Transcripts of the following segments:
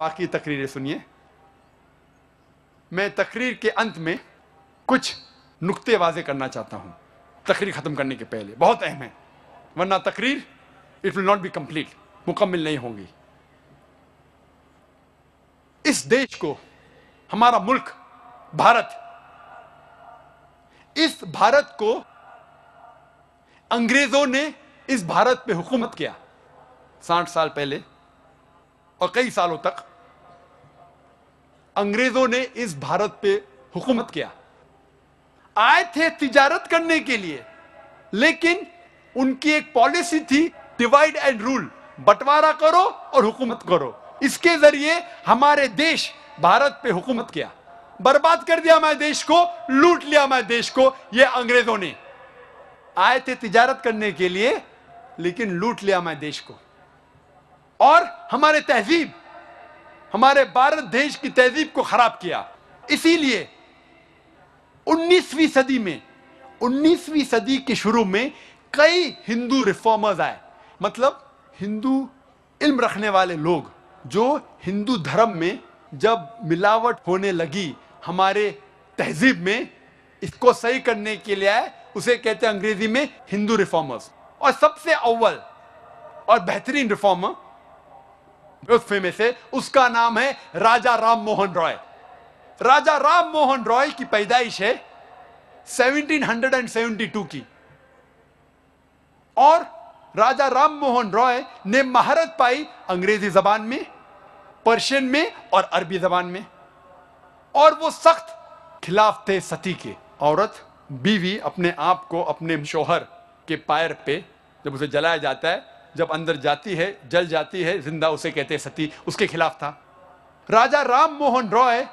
बाकी तकरीरें सुनिए मैं तकरीर के अंत में कुछ नुकते वाजे करना चाहता हूं तकरीर ख़त्म करने के पहले बहुत अहम है वरना तकरीर it will not be complete मुकम्मल नहीं होगी इस देश को हमारा मुल्क भारत इस भारत को अंग्रेजों ने इस भारत पे हुकूमत किया साठ साल पहले और कई सालों तक अंग्रेजों ने इस भारत पे हुकूमत किया आए थे तिजारत करने के लिए लेकिन उनकी एक पॉलिसी थी डिवाइड एंड रूल बंटवारा करो और हुकूमत करो इसके जरिए हमारे देश भारत पे हुकूमत किया बर्बाद कर दिया हमारे देश को लूट लिया हमारे देश को ये अंग्रेजों ने आए थे तिजारत करने के लिए लेकिन लूट लिया हमारे देश को और हमारे तहजीब हमारे भारत देश की तहजीब को खराब किया इसीलिए 19वीं सदी में 19वीं सदी के शुरू में कई हिंदू रिफॉर्मर्स आए मतलब हिंदू इल्म रखने वाले लोग जो हिंदू धर्म में जब मिलावट होने लगी हमारे तहजीब में इसको सही करने के लिए आए उसे कहते हैं अंग्रेजी में हिंदू रिफॉर्मर्स और सबसे अव्वल और बेहतरीन रिफॉर्मर नुस्खे में से उसका नाम है राजा राम मोहन रॉय राजा राम मोहन रॉय की पैदाइश है 1772 की और राजा राम मोहन रॉय ने महारत पाई अंग्रेजी जबान में पर्शियन में और अरबी जबान में और वो सख्त खिलाफ थे सती के औरत बीवी अपने आप को अपने शोहर के पैर पे जब उसे जलाया जाता है जब अंदर जाती है जल जाती है जिंदा उसे कहते सती उसके खिलाफ था राजा राम मोहन रॉय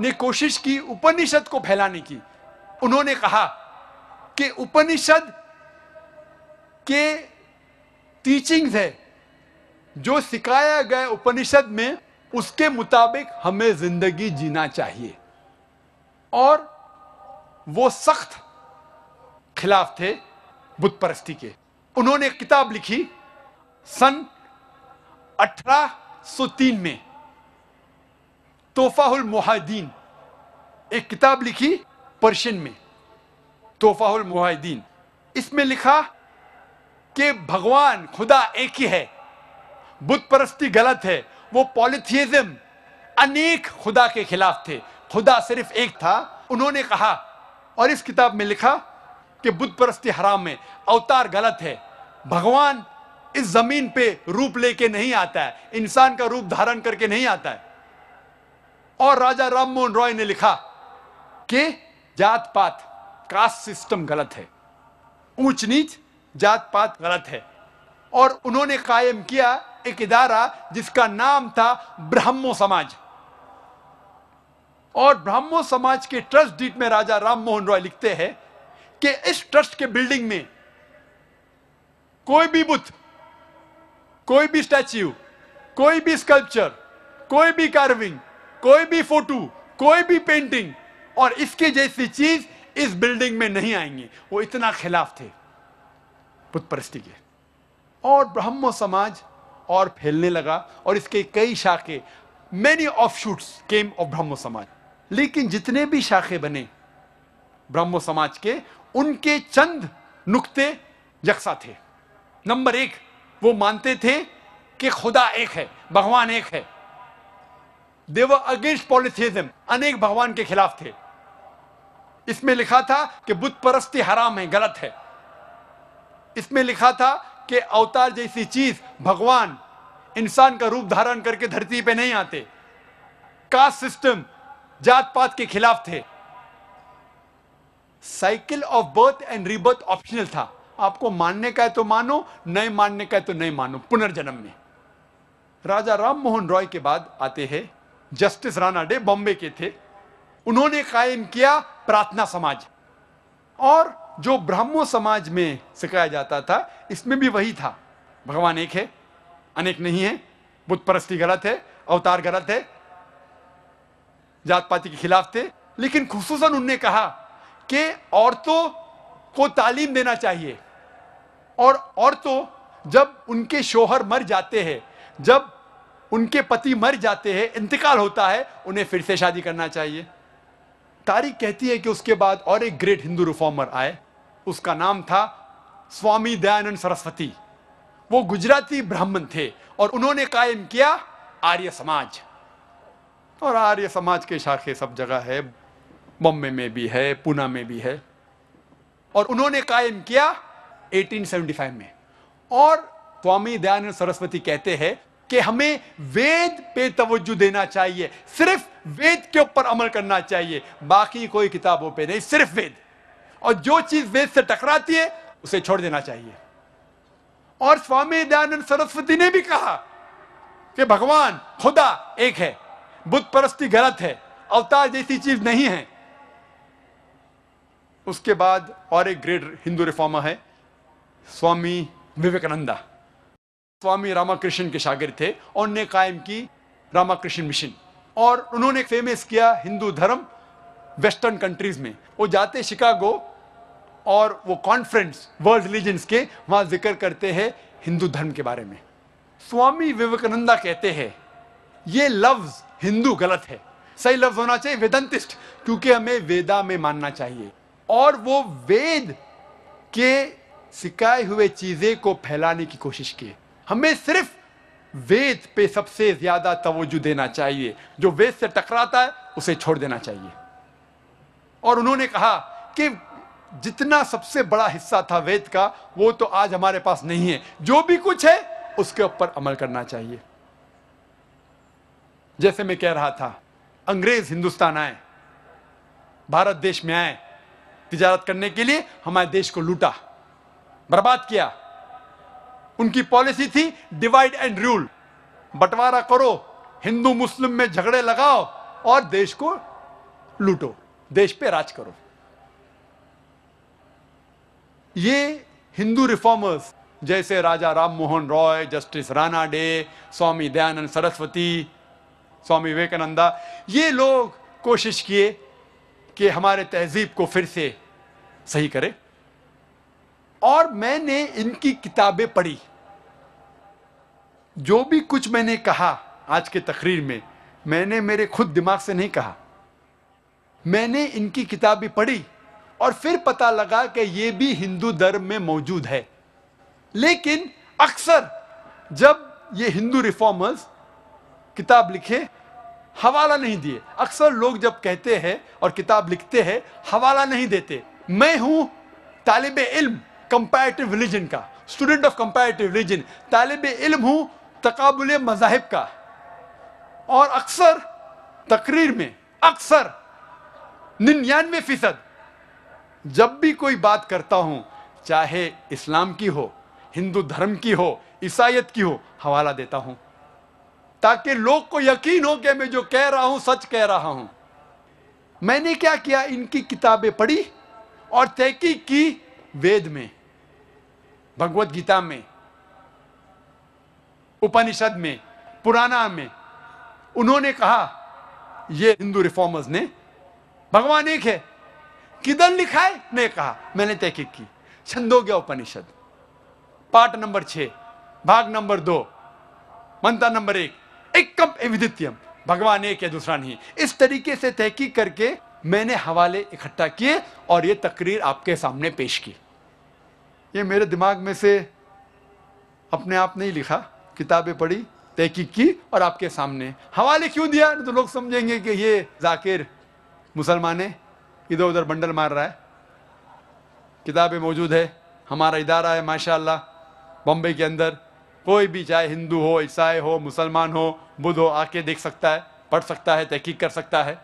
ने कोशिश की उपनिषद को फैलाने की उन्होंने कहा कि उपनिषद के टीचिंग्स है जो सिखाया गया उपनिषद में उसके मुताबिक हमें जिंदगी जीना चाहिए और वो सख्त खिलाफ थे बुत परस्ती के उन्होंने किताब लिखी सन 1803 में तोहफाहुल मुहादीन एक किताब लिखी पर्शियन में तोहफाहुल मुहादीन इसमें लिखा कि भगवान खुदा एक ही है बुद्ध परस्ती गलत है वो पॉलिथियजम अनेक खुदा के खिलाफ थे खुदा सिर्फ एक था उन्होंने कहा और इस किताब में लिखा कि बुद्ध परस्ती हराम में अवतार गलत है भगवान इस जमीन पे रूप लेके नहीं आता है इंसान का रूप धारण करके नहीं आता है और राजा राम मोहन रॉय ने लिखा कि जात पात कास्ट सिस्टम गलत है ऊंच नीच जात पात गलत है और उन्होंने कायम किया एक इदारा जिसका नाम था ब्राह्मो समाज और ब्राह्मो समाज के ट्रस्ट डीट में राजा राम मोहन रॉय लिखते हैं कि इस ट्रस्ट के बिल्डिंग में कोई भी बुद्ध कोई भी स्टैच्यू कोई भी स्कल्पचर कोई भी कार्विंग कोई भी फोटो कोई भी पेंटिंग और इसके जैसी चीज इस बिल्डिंग में नहीं आएंगे वो इतना खिलाफ थे बुत के और ब्रह्मो समाज और फैलने लगा और इसके कई शाखे many of shoots came of Brahmo Samaj लेकिन जितने भी शाखे बने ब्रह्मो समाज के उनके चंद नुक्ते यकसा थे नंबर एक वो मानते थे कि खुदा एक है भगवान एक है देव अगेंस्ट पॉलिथिज्म अनेक भगवान के खिलाफ थे इसमें लिखा था कि बुद्ध परस्ती हराम है गलत है इसमें लिखा था कि अवतार जैसी चीज भगवान इंसान का रूप धारण करके धरती पे नहीं आते कास्ट सिस्टम जात पात के खिलाफ थे cycle of birth and rebirth optional था आपको मानने का है तो मानो नहीं मानने का है तो नहीं मानो पुनर्जन्म में राजा राम मोहन रॉय के बाद आते हैं जस्टिस राणा डे बॉम्बे के थे उन्होंने कायम किया प्रार्थना समाज और जो ब्राह्मो समाज में सिखाया जाता था इसमें भी वही था भगवान एक है अनेक नहीं है बुद्ध परस्ती गलत है अवतार गलत है जात पाति के खिलाफ थे लेकिन खसूस उनने कहा कि औरतों को तालीम देना चाहिए और और तो जब उनके शोहर मर जाते हैं जब उनके पति मर जाते हैं इंतकाल होता है उन्हें फिर से शादी करना चाहिए तारीख कहती है कि उसके बाद और एक ग्रेट हिंदू रिफॉर्मर आए उसका नाम था स्वामी दयानंद सरस्वती वो गुजराती ब्राह्मण थे और उन्होंने कायम किया आर्य समाज और आर्य समाज के शाखे सब जगह है बम्बे में भी है पूना में भी है और उन्होंने कायम किया 1875 में और स्वामी दयानंद सरस्वती कहते हैं कि हमें वेद पे तवज्जो देना चाहिए सिर्फ वेद के ऊपर अमल करना चाहिए बाकी कोई किताबों पे नहीं सिर्फ वेद और जो चीज वेद से टकराती है उसे छोड़ देना चाहिए और स्वामी दयानंद सरस्वती ने भी कहा कि भगवान खुदा एक है बुद्ध परस्ती गलत है अवतार जैसी चीज नहीं है उसके बाद और एक ग्रेट हिंदू रिफॉर्मर है स्वामी विवेकानंदा स्वामी रामाकृष्ण के शागिर थे और ने कायम की रामाकृष्ण मिशन और उन्होंने फेमस किया हिंदू धर्म वेस्टर्न कंट्रीज में वो जाते शिकागो और वो कॉन्फ्रेंस वर्ल्ड रिलीजन्स के वहाँ जिक्र करते हैं हिंदू धर्म के बारे में स्वामी विवेकानंदा कहते हैं ये लफ्ज हिंदू गलत है सही लफ्ज होना चाहिए वेदंतिस्ट क्योंकि हमें वेदा में मानना चाहिए और वो वेद के सिखाए हुए चीजें को फैलाने की कोशिश की हमें सिर्फ वेद पे सबसे ज्यादा तवज्जो देना चाहिए जो वेद से टकराता है उसे छोड़ देना चाहिए और उन्होंने कहा कि जितना सबसे बड़ा हिस्सा था वेद का वो तो आज हमारे पास नहीं है जो भी कुछ है उसके ऊपर अमल करना चाहिए जैसे मैं कह रहा था अंग्रेज हिंदुस्तान आए भारत देश में आए तिजारत करने के लिए हमारे देश को लूटा बर्बाद किया उनकी पॉलिसी थी डिवाइड एंड रूल बंटवारा करो हिंदू मुस्लिम में झगड़े लगाओ और देश को लूटो देश पे राज करो ये हिंदू रिफॉर्मर्स जैसे राजा राम मोहन रॉय जस्टिस राणा डे स्वामी दयानंद सरस्वती स्वामी विवेकानंदा ये लोग कोशिश किए कि हमारे तहजीब को फिर से सही करें और मैंने इनकी किताबें पढ़ी जो भी कुछ मैंने कहा आज के तकरीर में मैंने मेरे खुद दिमाग से नहीं कहा मैंने इनकी किताबें पढ़ी और फिर पता लगा कि ये भी हिंदू धर्म में मौजूद है लेकिन अक्सर जब ये हिंदू रिफॉर्मर्स किताब लिखे हवाला नहीं दिए अक्सर लोग जब कहते हैं और किताब लिखते हैं हवाला नहीं देते मैं हूं तालिब इल्म कंपैरेटिव रिलीजन का स्टूडेंट ऑफ कंपैरेटिव रिलीजन तालब इल्म हूँ तकबुल मजाहब का और अक्सर तकरीर में अक्सर निन्यानवे फीसद जब भी कोई बात करता हूँ चाहे इस्लाम की हो हिंदू धर्म की हो ईसाइत की हो हवाला देता हूँ ताकि लोग को यकीन हो कि मैं जो कह रहा हूँ सच कह रहा हूँ मैंने क्या किया इनकी किताबें पढ़ी और तहकीक की वेद में भगवत गीता में उपनिषद में पुराना में उन्होंने कहा ये हिंदू रिफॉर्मर्स ने भगवान एक है किधर लिखा है ने कहा मैंने तहकीक तो की छंदोग्य उपनिषद पाठ नंबर छ भाग नंबर दो मंत्र नंबर एक एकम एविदित्यम भगवान एक है दूसरा नहीं इस तरीके से तहकीक करके मैंने हवाले इकट्ठा किए और ये तकरीर आपके सामने पेश की ये मेरे दिमाग में से अपने आप नहीं लिखा किताबें पढ़ी तहकीक की और आपके सामने हवाले क्यों दिया तो लोग समझेंगे कि ये जाकिर मुसलमान है इधर उधर बंडल मार रहा है किताबें मौजूद है हमारा इदारा है माशाल्लाह बम्बई के अंदर कोई भी चाहे हिंदू हो ईसाई हो मुसलमान हो बुद्ध हो आके देख सकता है पढ़ सकता है तहकीक कर सकता है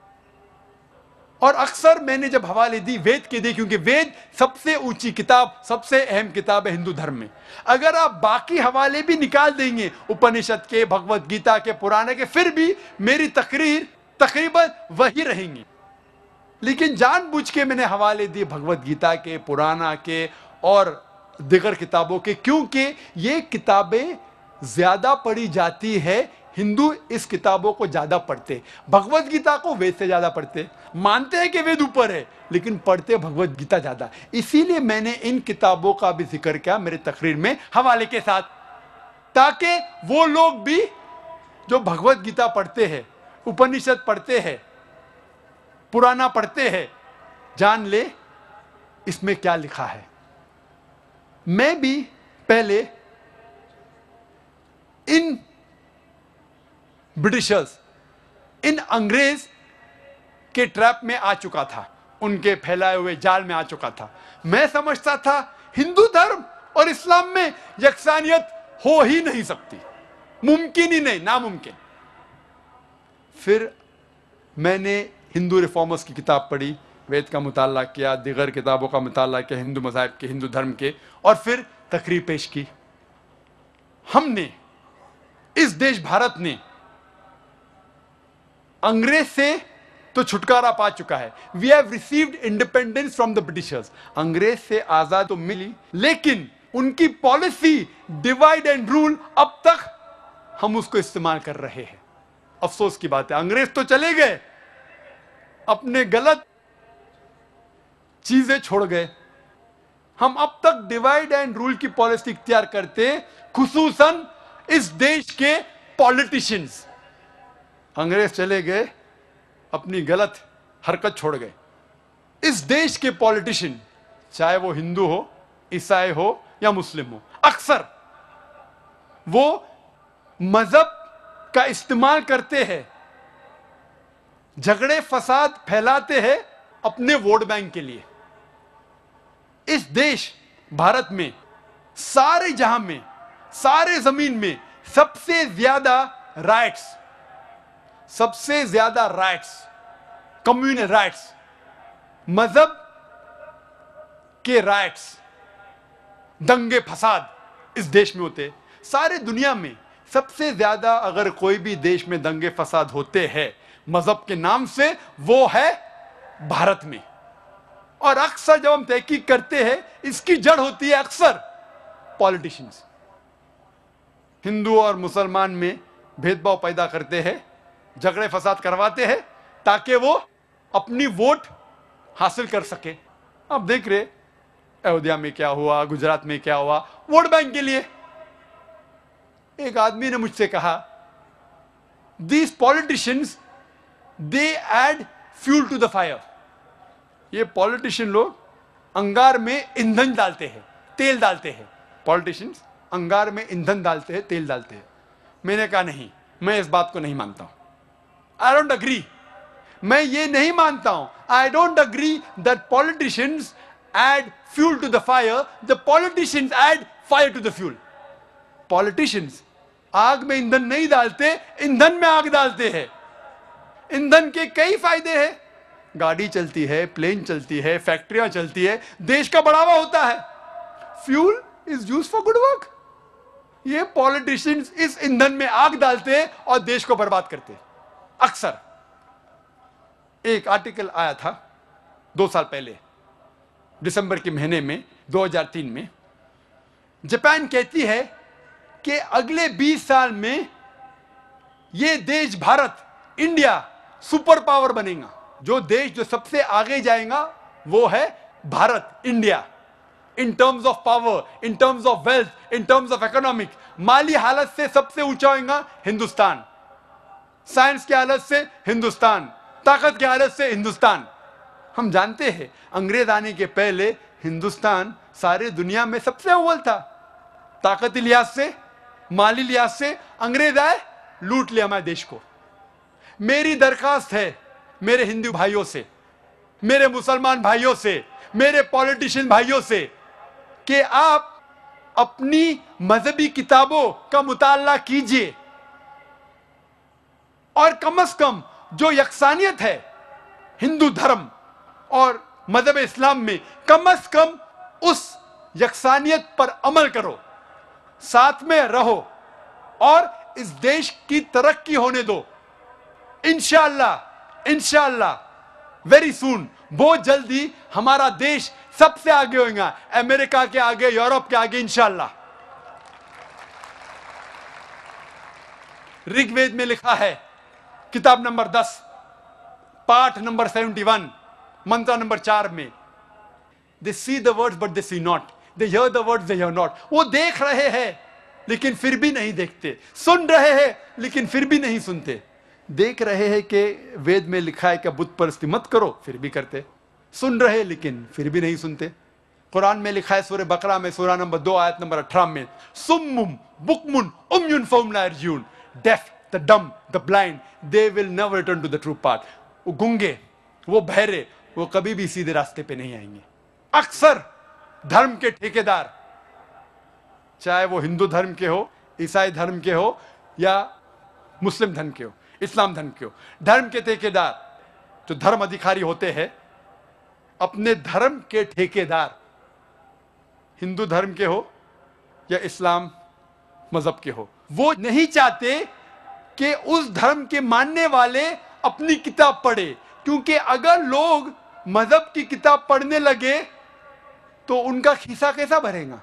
और अक्सर मैंने जब हवाले दी वेद के दी क्योंकि वेद सबसे ऊंची किताब सबसे अहम किताब है हिंदू धर्म में अगर आप बाकी हवाले भी निकाल देंगे उपनिषद के भगवत गीता के पुराने के फिर भी मेरी तकरीर तकरीबन वही रहेंगी लेकिन जानबूझ के मैंने हवाले दिए भगवत गीता के पुराना के और दिगर किताबों के क्योंकि ये किताबें ज्यादा पढ़ी जाती है हिंदू इस किताबों को ज़्यादा पढ़ते भगवत गीता को वेद से ज़्यादा पढ़ते मानते हैं कि वेद ऊपर है लेकिन पढ़ते भगवत गीता ज़्यादा इसीलिए मैंने इन किताबों का भी जिक्र किया मेरे तकरीर में हवाले के साथ ताकि वो लोग भी जो भगवत गीता पढ़ते हैं उपनिषद पढ़ते हैं पुराना पढ़ते हैं जान ले इसमें क्या लिखा है मैं भी पहले इन ब्रिटिशर्स इन अंग्रेज के ट्रैप में आ चुका था उनके फैलाए हुए जाल में आ चुका था मैं समझता था हिंदू धर्म और इस्लाम में यकसानियत हो ही नहीं सकती मुमकिन ही नहीं नामुमकिन फिर मैंने हिंदू रिफॉर्मर्स की किताब पढ़ी वेद का मुताल किया दिगर किताबों का मुताल किया हिंदू मज़ाहब के हिंदू धर्म के और फिर तकरीर पेश की हमने इस देश भारत ने अंग्रेज से तो छुटकारा पा चुका है we have received independence from the Britishers अंग्रेज से आजाद तो मिली लेकिन उनकी पॉलिसी डिवाइड एंड रूल अब तक हम उसको इस्तेमाल कर रहे हैं अफसोस की बात है अंग्रेज तो चले गए अपने गलत चीजें छोड़ गए हम अब तक डिवाइड एंड रूल की पॉलिसी इख्तियार करते खसूसन इस देश के पॉलिटिशियंस अंग्रेज चले गए अपनी गलत हरकत छोड़ गए इस देश के पॉलिटिशियन चाहे वो हिंदू हो ईसाई हो या मुस्लिम हो अक्सर वो मजहब का इस्तेमाल करते हैं झगड़े फसाद फैलाते हैं अपने वोट बैंक के लिए इस देश भारत में सारे जहां में सारे जमीन में सबसे ज्यादा राइट्स सबसे ज्यादा राइट्स कम्युनल राइट्स मजहब के राइट्स दंगे फसाद इस देश में होते सारे दुनिया में सबसे ज्यादा अगर कोई भी देश में दंगे फसाद होते हैं मजहब के नाम से वो है भारत में और अक्सर जब हम तहकीक करते हैं इसकी जड़ होती है अक्सर पॉलिटिशियंस हिंदू और मुसलमान में भेदभाव पैदा करते हैं झगड़े फसाद करवाते हैं ताकि वो अपनी वोट हासिल कर सके आप देख रहे अयोध्या में क्या हुआ गुजरात में क्या हुआ वोट बैंक के लिए एक आदमी ने मुझसे कहा these politicians they add fuel to the fire ये पॉलिटिशियन लोग अंगार में ईंधन डालते हैं तेल डालते हैं पॉलिटिशियंस अंगार में ईंधन डालते हैं तेल डालते हैं मैंने कहा नहीं मैं इस बात को नहीं मानता हूं आई डोंट अग्री मैं ये नहीं मानता हूं I don't agree that politicians add fuel to the fire the politicians add fire to the fuel politicians आग में ईंधन नहीं डालते ईंधन में आग डालते हैं ईंधन के कई फायदे हैं गाड़ी चलती है प्लेन चलती है फैक्ट्रियां चलती है देश का बढ़ावा होता है fuel is use for good work ये पॉलिटिशियंस इस ईंधन में आग डालते हैं और देश को बर्बाद करते हैं अक्सर एक आर्टिकल आया था दो साल पहले दिसंबर के महीने में 2003 में जापान कहती है कि अगले 20 साल में यह देश भारत इंडिया सुपर पावर बनेगा जो देश जो सबसे आगे जाएगा वो है Bharat India in terms of power in terms of wealth in terms of economic माली हालत से सबसे ऊंचा होगा हिंदुस्तान साइंस की हालत से हिंदुस्तान ताकत की हालत से हिंदुस्तान हम जानते हैं अंग्रेज आने के पहले हिंदुस्तान सारे दुनिया में सबसे अव्वल था ताकत लिहाज से माली लिहाज से अंग्रेज आए लूट लिया हमारे देश को मेरी दरखास्त है मेरे हिंदू भाइयों से मेरे मुसलमान भाइयों से मेरे पॉलिटिशियन भाइयों से कि आप अपनी मजहबी किताबों का मुताला कीजिए और कम अज कम जो यकसानियत है हिंदू धर्म और मजहब इस्लाम में कम अज कम उस यकसानियत पर अमल करो साथ में रहो और इस देश की तरक्की होने दो इनशाला इनशाला वेरी सुन बहुत जल्दी हमारा देश सबसे आगे होगा अमेरिका के आगे यूरोप के आगे इनशाला ऋग्वेद में लिखा है किताब नंबर दस पाठ number seventy one mantra number चार में they see the words but they see not they hear the words they hear not वो देख रहे हैं लेकिन फिर भी नहीं देखते सुन रहे हैं लेकिन फिर भी नहीं सुनते देख रहे हैं कि वेद में लिखा है कि बुद्ध परस्ती मत करो फिर भी करते सुन रहे लेकिन फिर भी नहीं सुनते कुरान में लिखा है सूर्य बकरा में सूरा नंबर दो आयत नंबर अठारह में सुमुम बुकमुन उमयुन फोमलायर deaf the dumb, the blind, they will never return to the true path. वो गुंगे वो बहरे वो कभी भी सीधे रास्ते पे नहीं आएंगे अक्सर धर्म के ठेकेदार चाहे वो हिंदू धर्म के हो ईसाई धर्म के हो या मुस्लिम धर्म के हो इस्लाम धर्म के हो धर्म के ठेकेदार जो धर्म अधिकारी होते हैं अपने धर्म के ठेकेदार हिंदू धर्म के हो या इस्लाम मजहब के हो वो नहीं चाहते कि उस धर्म के मानने वाले अपनी किताब पढ़े क्योंकि अगर लोग मजहब की किताब पढ़ने लगे तो उनका खिस्सा कैसा भरेगा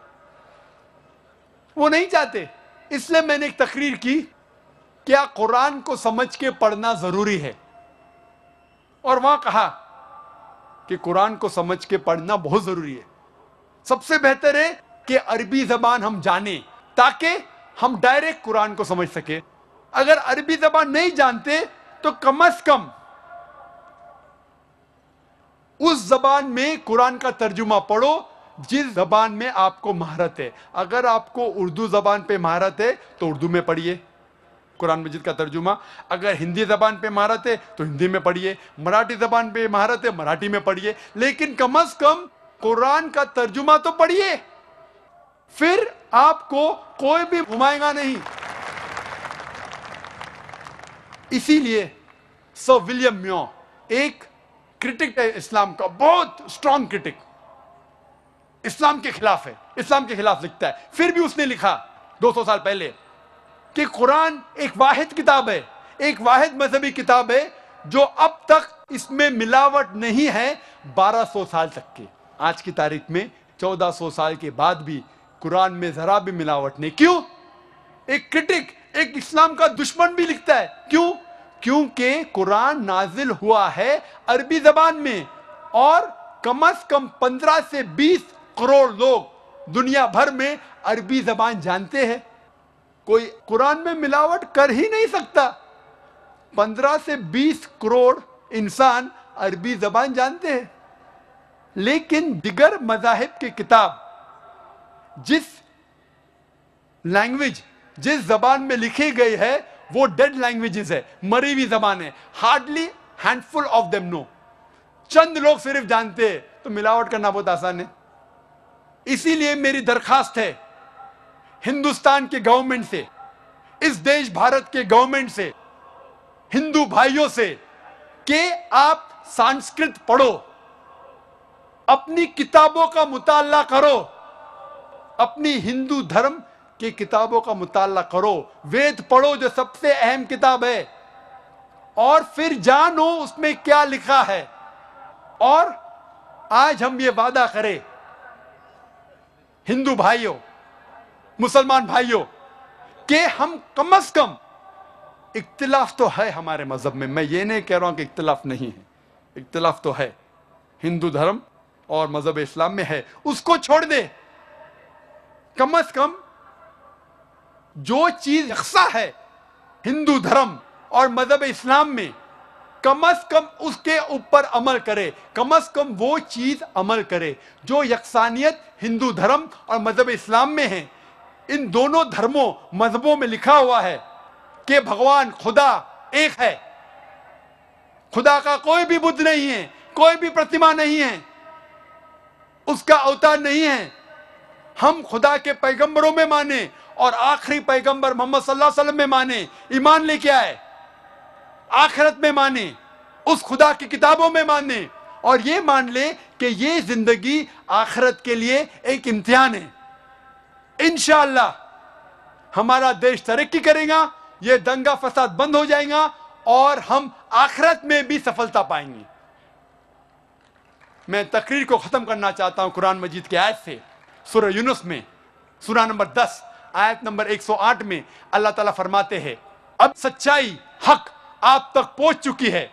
वो नहीं चाहते इसलिए मैंने एक तकरीर की क्या कुरान को समझ के पढ़ना जरूरी है और वहां कहा कि कुरान को समझ के पढ़ना बहुत जरूरी है सबसे बेहतर है कि अरबी जबान हम जाने ताकि हम डायरेक्ट कुरान को समझ सके अगर अरबी जबान नहीं जानते तो कम अज कम उस जबान में कुरान का तर्जुमा पढ़ो जिस जबान में आपको महारत है अगर आपको उर्दू जबान पे महारत है तो उर्दू में पढ़िए कुरान मजिद का तर्जुमा अगर हिंदी जबान पे महारत है तो हिंदी में पढ़िए मराठी जबान पे महारत है मराठी में पढ़िए लेकिन कम अज कम कुरान का तर्जुमा तो पढ़िए फिर आपको कोई भी घुमाएगा नहीं इसीलिए सर विलियम म्यो एक क्रिटिक है इस्लाम का बहुत स्ट्रांग क्रिटिक इस्लाम के खिलाफ है इस्लाम के खिलाफ लिखता है फिर भी उसने लिखा 200 साल पहले कि कुरान एक वाहिद किताब है एक वाहिद मजहबी किताब है जो अब तक इसमें मिलावट नहीं है 1200 साल तक के आज की तारीख में 1400 साल के बाद भी कुरान में जरा भी मिलावट नहीं क्यों एक क्रिटिक एक इस्लाम का दुश्मन भी लिखता है क्यों क्योंकि कुरान नाजिल हुआ है अरबी जबान में और कम अज कम पंद्रह से बीस करोड़ लोग दुनिया भर में अरबी जबान जानते हैं कोई कुरान में मिलावट कर ही नहीं सकता पंद्रह से बीस करोड़ इंसान अरबी जबान जानते हैं लेकिन दिगर मजाहब की किताब जिस लैंग्वेज जिस जबान में लिखी गई है वो डेड लैंग्वेजेस है मरी हुई जबान है hardly handful of them know चंद लोग सिर्फ जानते हैं तो मिलावट करना बहुत आसान है इसीलिए मेरी दरखास्त है हिंदुस्तान के गवर्नमेंट से इस देश भारत के गवर्नमेंट से हिंदू भाइयों से कि आप संस्कृत पढ़ो अपनी किताबों का मुताला करो अपनी हिंदू धर्म कि किताबों का मुताल करो वेद पढ़ो जो सबसे अहम किताब है और फिर जानो उसमें क्या लिखा है और आज हम ये वादा करें हिंदू भाइयों मुसलमान भाइयों के हम कम अज कम इख्तलाफ तो है हमारे मजहब में मैं ये नहीं कह रहा हूं कि इख्तलाफ नहीं है इख्तलाफ तो है हिंदू धर्म और मजहब इस्लाम में है उसको छोड़ दे कम अज कम जो चीज यकसा है हिंदू धर्म और मजहब इस्लाम में कम अज कम उसके ऊपर अमल करे कम अज कम वो चीज अमल करे जो यकसानियत हिंदू धर्म और मजहब इस्लाम में है इन दोनों धर्मों मजहबों में लिखा हुआ है कि भगवान खुदा एक है खुदा का कोई भी बुद्ध नहीं है कोई भी प्रतिमा नहीं है उसका अवतार नहीं है हम खुदा के पैगंबरों में माने और आखिरी पैगंबर मोहम्मद सल्लल्लाहु में माने ईमान लेके आए आखिरत में माने उस खुदा की किताबों में माने और ये मान ले कि ये जिंदगी आखिरत के लिए एक इम्तिहान है इनशाला हमारा देश तरक्की करेगा ये दंगा फसाद बंद हो जाएगा और हम आखिरत में भी सफलता पाएंगे मैं तकरीर को खत्म करना चाहता हूं कुरान मजीद के आयत से सुर यूनुस में सुरा नंबर दस आयत नंबर 108 में अल्लाह ताला फरमाते हैं अब सच्चाई हक आप तक पहुंच चुकी है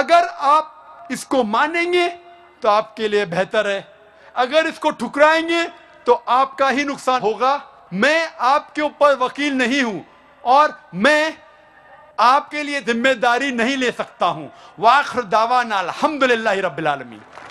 अगर आप इसको मानेंगे तो आपके लिए बेहतर है अगर इसको ठुकराएंगे तो आपका ही नुकसान होगा मैं आपके ऊपर वकील नहीं हूं और मैं आपके लिए जिम्मेदारी नहीं ले सकता हूं वाखर दावा नाल अलहमदुल्ला रबीआलमी